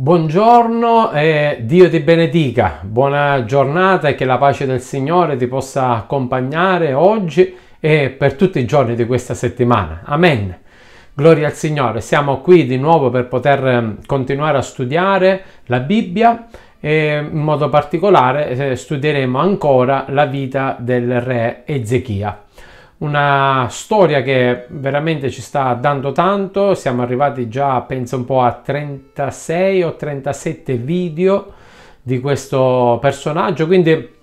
Buongiorno e Dio ti benedica, buona giornata e che la pace del Signore ti possa accompagnare oggi e per tutti i giorni di questa settimana. Amen. Gloria al Signore, siamo qui di nuovo per poter ehm, continuare a studiare la Bibbia e in modo particolare eh, studieremo ancora la vita del re Ezechia una storia che veramente ci sta dando tanto, siamo arrivati già penso un po' a 36 o 37 video di questo personaggio, quindi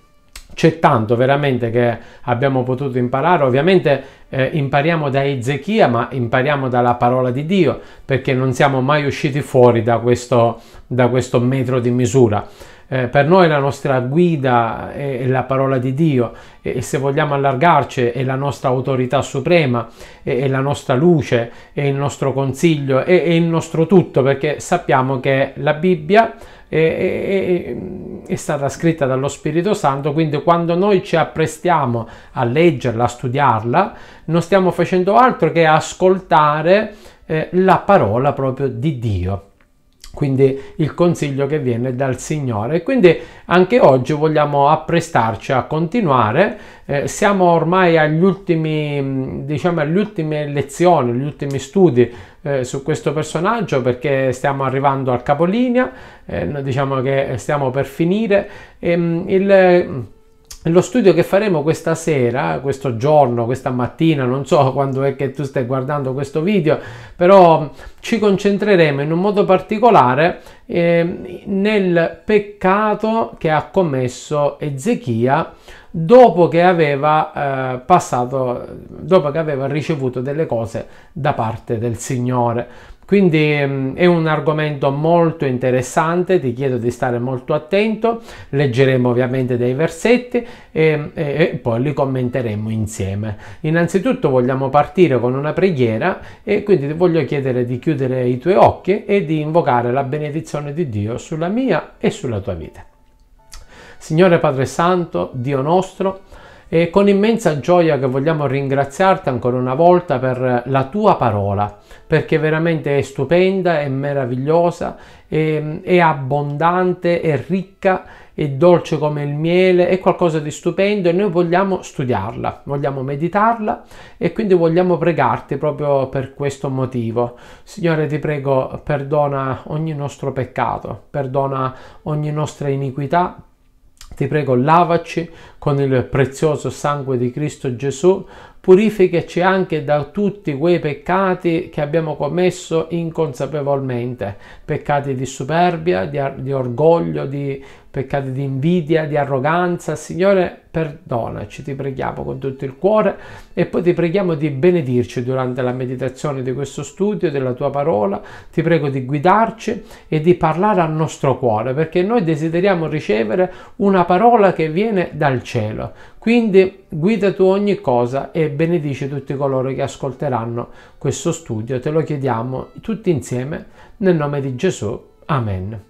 c'è tanto veramente che abbiamo potuto imparare, ovviamente eh, impariamo da Ezechia ma impariamo dalla parola di Dio perché non siamo mai usciti fuori da questo, da questo metro di misura. Eh, per noi la nostra guida è, la parola di Dio e, se vogliamo allargarci è la nostra autorità suprema, è, la nostra luce, è il nostro consiglio, è, è, il nostro tutto perché sappiamo che la Bibbia è, stata scritta dallo Spirito Santo, quindi quando noi ci apprestiamo a leggerla, a studiarla, non stiamo facendo altro che ascoltare eh, la parola proprio di Dio quindi il consiglio che viene dal Signore. Quindi anche oggi vogliamo apprestarci a continuare, eh, siamo ormai agli ultimi, mm, diciamo, alle ultime lezioni, agli ultimi studi eh, su questo personaggio perché stiamo arrivando al capolinea, eh, diciamo che stiamo per finire. E, ehm, il, lo studio che faremo questa sera, questo giorno, questa mattina, non so quando è che tu stai guardando questo video, però mm, ci concentreremo in un modo particolare eh, nel peccato che ha commesso Ezechia dopo che aveva eh, passato, dopo che aveva ricevuto delle cose da parte del Signore. Quindi mm, è un argomento molto interessante, ti chiedo di stare molto attento, leggeremo ovviamente dei versetti e, e poi li commenteremo insieme. Innanzitutto vogliamo partire con una preghiera e quindi ti voglio chiedere di chiudere i tuoi occhi e di invocare la benedizione di Dio sulla mia e sulla tua vita. Signore Padre Santo, Dio nostro, e con immensa gioia che vogliamo ringraziarti ancora una volta per la tua parola, perché veramente è stupenda, è meravigliosa, è, è abbondante, è ricca, è dolce come il miele, è qualcosa di stupendo e noi vogliamo studiarla, vogliamo meditarla e quindi vogliamo pregarti proprio per questo motivo. Signore, ti prego, perdona ogni nostro peccato, perdona ogni nostra iniquità, ti prego, lavaci con il prezioso sangue di Cristo Gesù, purificaci anche da tutti quei peccati che abbiamo commesso inconsapevolmente, peccati di superbia, di, di orgoglio, di peccati di invidia, di arroganza. Signore, perdonaci, ti preghiamo con tutto il cuore e poi ti preghiamo di benedirci durante la meditazione di questo studio, della tua parola. Ti prego di guidarci e di parlare al nostro cuore, perché noi desideriamo ricevere una parola che viene dal cielo. Quindi guida tu ogni cosa e benedici tutti coloro che ascolteranno questo studio. Te lo chiediamo tutti insieme nel nome di Gesù. Amen.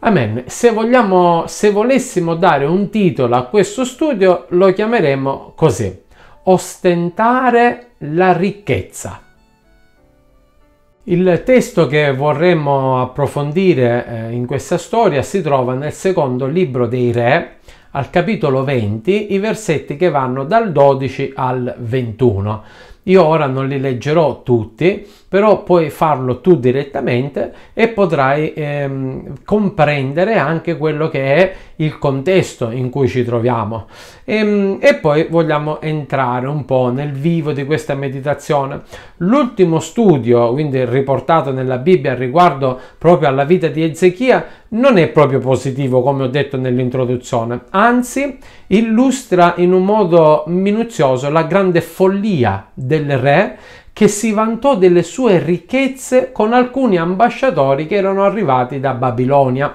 Amen. Se, vogliamo, se volessimo dare un titolo a questo studio, lo chiameremo così. Ostentare la ricchezza. Il testo che vorremmo approfondire eh, in questa storia si trova nel secondo libro dei Re, al capitolo 20, i versetti che vanno dal 12 al 21. Io ora non li leggerò tutti, però puoi farlo tu direttamente e potrai ehm, comprendere anche quello che è il contesto in cui ci troviamo. E, ehm, e poi vogliamo entrare un po' nel vivo di questa meditazione. L'ultimo studio, quindi riportato nella Bibbia riguardo proprio alla vita di Ezechia, non è proprio positivo, come ho detto nell'introduzione, anzi illustra in un modo minuzioso la grande follia del re che si vantò delle sue ricchezze con alcuni ambasciatori che erano arrivati da Babilonia.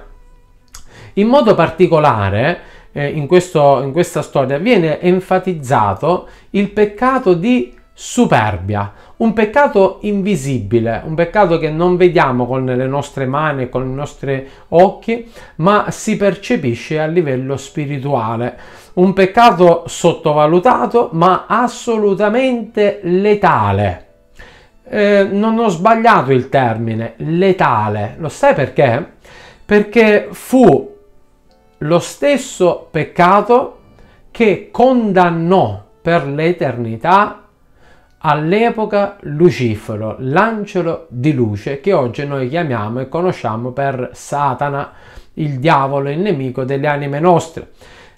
In modo particolare, eh, in, questo, in questa storia viene enfatizzato il peccato di superbia, un peccato invisibile, un peccato che non vediamo con le nostre mani, con i nostri occhi, ma si percepisce a livello spirituale. Un peccato sottovalutato, ma assolutamente letale. Eh, non ho sbagliato il termine, letale. Lo sai perché? Perché fu lo stesso peccato che condannò per l'eternità all'epoca Lucifero, l'angelo di luce che oggi noi chiamiamo e conosciamo per Satana, il diavolo, il nemico delle anime nostre.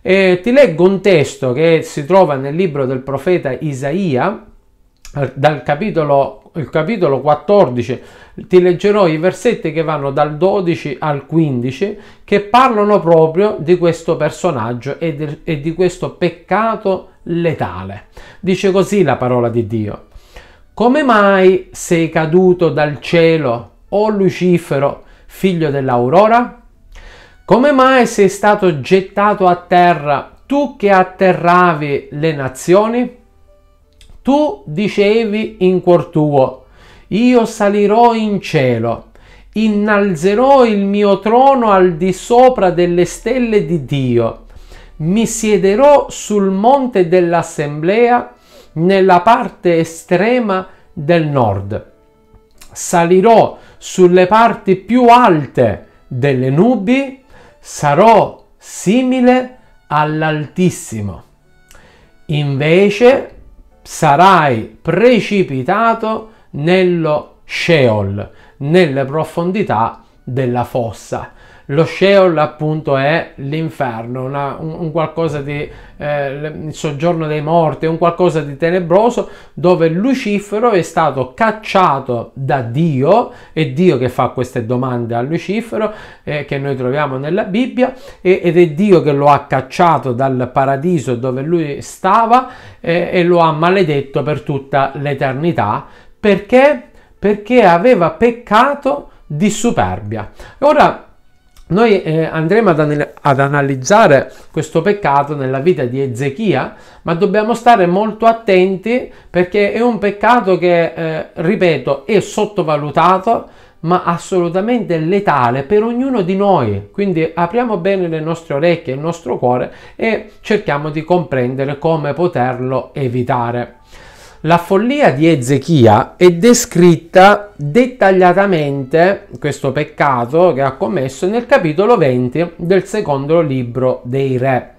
E ti leggo un testo che si trova nel libro del profeta Isaia, dal capitolo il capitolo 14, ti leggerò i versetti che vanno dal 12 al 15 che parlano proprio di questo personaggio e di, e di questo peccato letale. Dice così la parola di Dio. Come mai sei caduto dal cielo, o Lucifero, figlio dell'aurora? Come mai sei stato gettato a terra, tu che atterravi le nazioni? Tu dicevi in cuor tuo, io salirò in cielo, innalzerò il mio trono al di sopra delle stelle di Dio, mi siederò sul monte dell'assemblea nella parte estrema del nord, salirò sulle parti più alte delle nubi, sarò simile all'Altissimo. Invece sarai precipitato nello Sheol, nelle profondità della fossa lo Sheol appunto è l'inferno, una, un, un, qualcosa di eh, il soggiorno dei morti, un qualcosa di tenebroso dove Lucifero è stato cacciato da Dio, è Dio che fa queste domande a Lucifero eh, che noi troviamo nella Bibbia e, ed è Dio che lo ha cacciato dal paradiso dove lui stava eh, e lo ha maledetto per tutta l'eternità perché? Perché aveva peccato di superbia. Ora noi eh, andremo ad, an- ad, analizzare questo peccato nella vita di Ezechia, ma dobbiamo stare molto attenti perché è un peccato che, eh, ripeto, è sottovalutato, ma assolutamente letale per ognuno di noi. Quindi apriamo bene le nostre orecchie, il nostro cuore e cerchiamo di comprendere come poterlo evitare. La follia di Ezechia è descritta dettagliatamente, questo peccato che ha commesso, nel capitolo 20 del secondo libro dei re.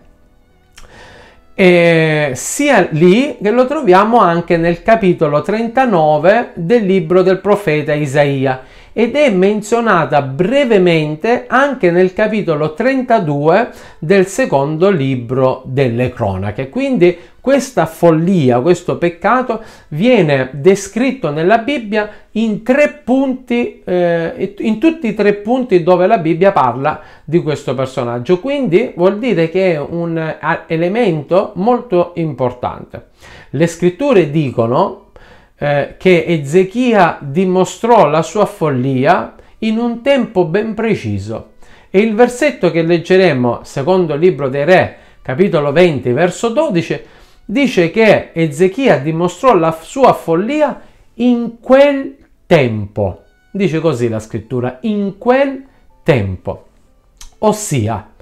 E sia lì che lo troviamo anche nel capitolo 39 del libro del profeta Isaia ed è menzionata brevemente anche nel capitolo 32 del secondo libro delle cronache. Quindi questa follia, questo peccato viene descritto nella Bibbia in tre punti, eh, in tutti i tre punti dove la Bibbia parla di questo personaggio. Quindi vuol dire che è un eh, elemento molto importante. Le scritture dicono eh, che Ezechia dimostrò la sua follia in un tempo ben preciso. E il versetto che leggeremo, secondo libro dei Re, capitolo 20, verso 12, dice che Ezechia dimostrò la sua follia in quel tempo. Dice così la scrittura, in quel tempo. Ossia,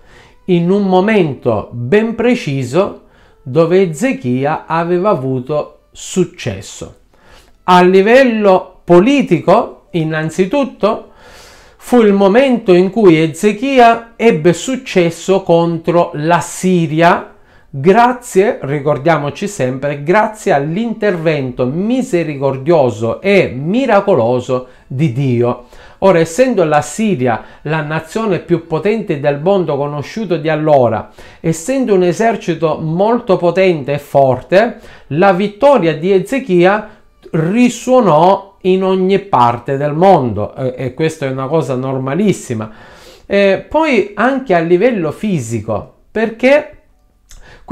in un momento ben preciso dove Ezechia aveva avuto successo. A livello politico, innanzitutto, fu il momento in cui Ezechia ebbe successo contro la Siria Grazie, ricordiamoci sempre, grazie all'intervento misericordioso e miracoloso di Dio. Ora, essendo la Siria la nazione più potente del mondo conosciuto di allora, essendo un esercito molto potente e forte, la vittoria di Ezechia risuonò in ogni parte del mondo e questa è una cosa normalissima. E eh, poi anche a livello fisico, perché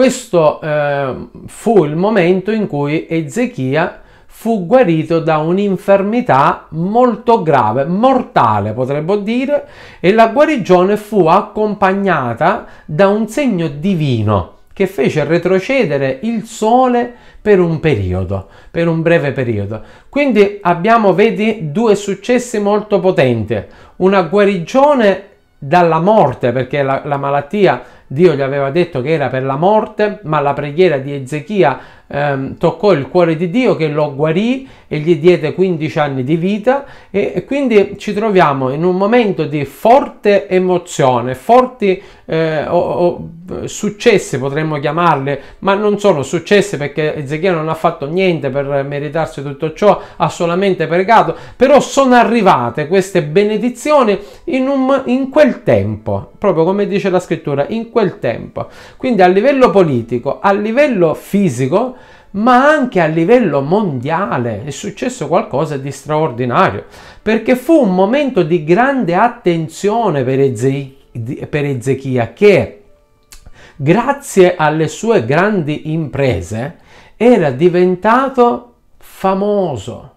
questo eh, fu il momento in cui Ezechia fu guarito da un'infermità molto grave, mortale potremmo dire, e la guarigione fu accompagnata da un segno divino che fece retrocedere il sole per un periodo, per un breve periodo. Quindi abbiamo, vedi, due successi molto potenti, una guarigione dalla morte, perché la, la malattia Dio gli aveva detto che era per la morte, ma la preghiera di Ezechia ehm, toccò il cuore di Dio che lo guarì e gli diede 15 anni di vita e, e quindi ci troviamo in un momento di forte emozione, forti eh, o, o, successi potremmo chiamarle, ma non sono successi perché Ezechiele non ha fatto niente per meritarsi tutto ciò, ha solamente pregato, però sono arrivate queste benedizioni in, un, in quel tempo, proprio come dice la scrittura, in quel tempo. Quindi a livello politico, a livello fisico, ma anche a livello mondiale è successo qualcosa di straordinario, perché fu un momento di grande attenzione per, Eze- per Ezechia che, grazie alle sue grandi imprese, era diventato famoso.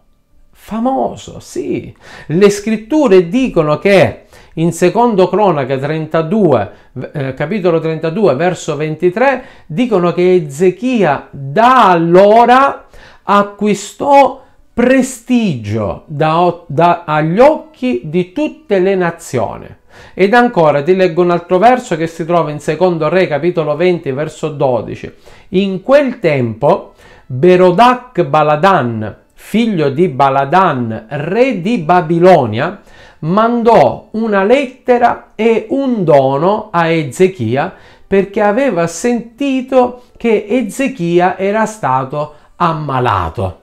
Famoso, sì. Le scritture dicono che in secondo cronaca 32, eh, capitolo 32, verso 23, dicono che Ezechia da allora acquistò prestigio da, da, agli occhi di tutte le nazioni. Ed ancora ti leggo un altro verso che si trova in secondo Re capitolo 20 verso 12. In quel tempo Berodac Baladan, figlio di Baladan, re di Babilonia, mandò una lettera e un dono a Ezechia perché aveva sentito che Ezechia era stato ammalato.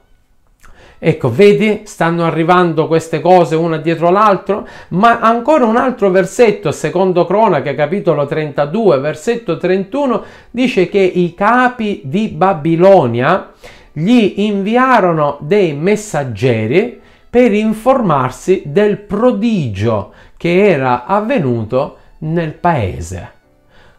Ecco, vedi, stanno arrivando queste cose una dietro l'altra, ma ancora un altro versetto, secondo Cronache, capitolo 32, versetto 31, dice che i capi di Babilonia gli inviarono dei messaggeri per informarsi del prodigio che era avvenuto nel paese.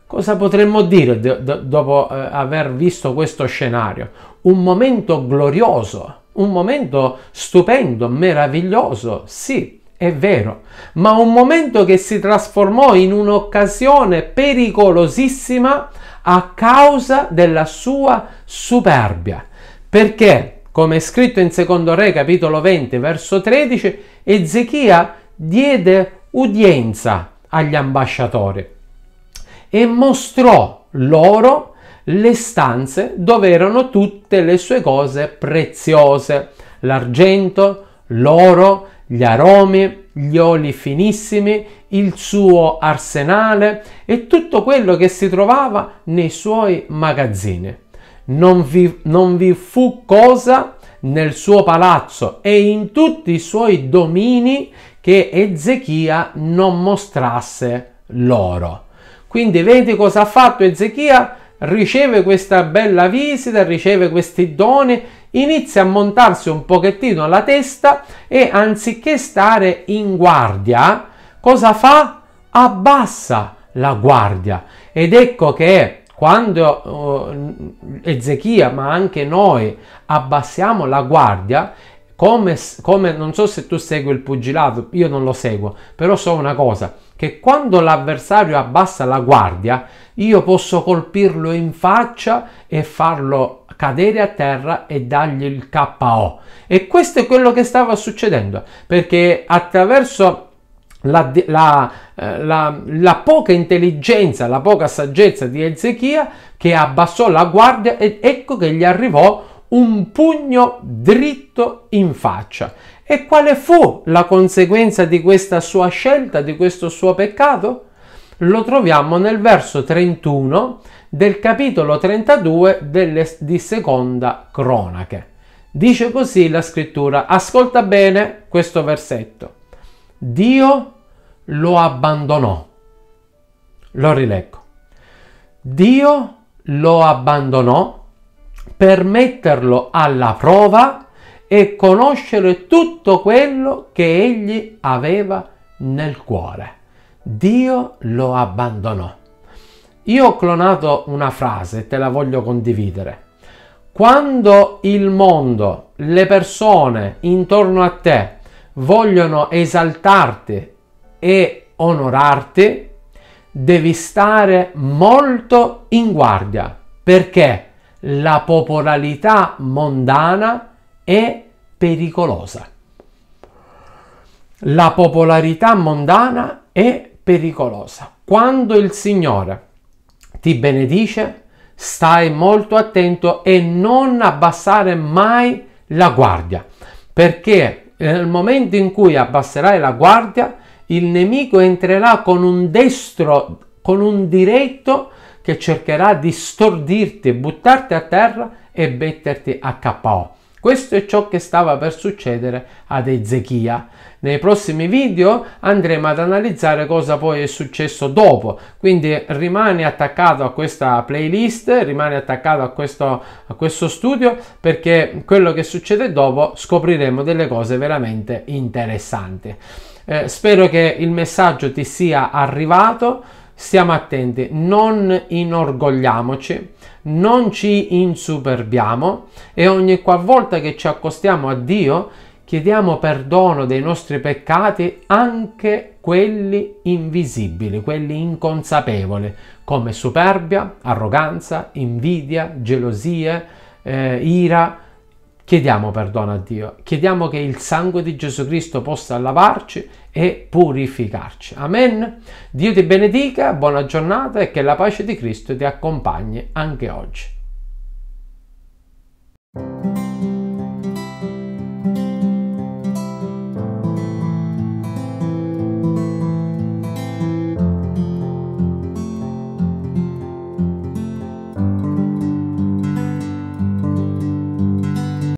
Cosa potremmo dire dopo eh, aver visto questo scenario? Un momento glorioso, un momento stupendo, meraviglioso, sì, è vero, ma un momento che si trasformò in un'occasione pericolosissima a causa della sua superbia. Perché? Come è scritto in secondo re capitolo 20 verso 13, Ezechia diede udienza agli ambasciatori e mostrò loro le stanze dove erano tutte le sue cose preziose, l'argento, l'oro, gli aromi, gli oli finissimi, il suo arsenale e tutto quello che si trovava nei suoi magazzini non vi, non vi fu cosa nel suo palazzo e in tutti i suoi domini che Ezechia non mostrasse loro. Quindi vedi cosa ha fatto Ezechia? Riceve questa bella visita, riceve questi doni, inizia a montarsi un pochettino la testa e anziché stare in guardia, cosa fa? Abbassa la guardia. Ed ecco che quando uh, eh, Ezechia, ma anche noi, abbassiamo la guardia, come, come, non so se tu segui il pugilato, io non lo seguo, però so una cosa, che quando l'avversario abbassa la guardia, io posso colpirlo in faccia e farlo cadere a terra e dargli il KO. E questo è quello che stava succedendo, perché attraverso la, la, eh, la, la, poca intelligenza, la poca saggezza di Ezechia che abbassò la guardia ed ecco che gli arrivò un pugno dritto in faccia. E quale fu la conseguenza di questa sua scelta, di questo suo peccato? Lo troviamo nel verso 31 del capitolo 32 delle, di seconda cronache. Dice così la scrittura, ascolta bene questo versetto. Dio lo abbandonò. Lo rileggo. Dio lo abbandonò per metterlo alla prova e conoscere tutto quello che egli aveva nel cuore. Dio lo abbandonò. Io ho clonato una frase e te la voglio condividere. Quando il mondo, le persone intorno a te vogliono esaltarti e onorarti, devi stare molto in guardia perché la popolarità mondana è pericolosa. La popolarità mondana è pericolosa. Quando il Signore ti benedice, stai molto attento e non abbassare mai la guardia, perché nel momento in cui abbasserai la guardia, il nemico entrerà con un destro, con un diretto che cercherà di stordirti, buttarti a terra e metterti a KO. Questo è ciò che stava per succedere ad Ezechia. Nei prossimi video andremo ad analizzare cosa poi è successo dopo, quindi rimani attaccato a questa playlist, rimani attaccato a questo, a questo studio perché quello che succede dopo scopriremo delle cose veramente interessanti. Eh, spero che il messaggio ti sia arrivato, stiamo attenti, non inorgogliamoci non ci insuperbiamo e ogni qualvolta che ci accostiamo a Dio chiediamo perdono dei nostri peccati anche quelli invisibili, quelli inconsapevoli, come superbia, arroganza, invidia, gelosie, eh, ira, Chiediamo perdono a Dio, chiediamo che il sangue di Gesù Cristo possa lavarci e purificarci. Amen. Dio ti benedica, buona giornata e che la pace di Cristo ti accompagni anche oggi.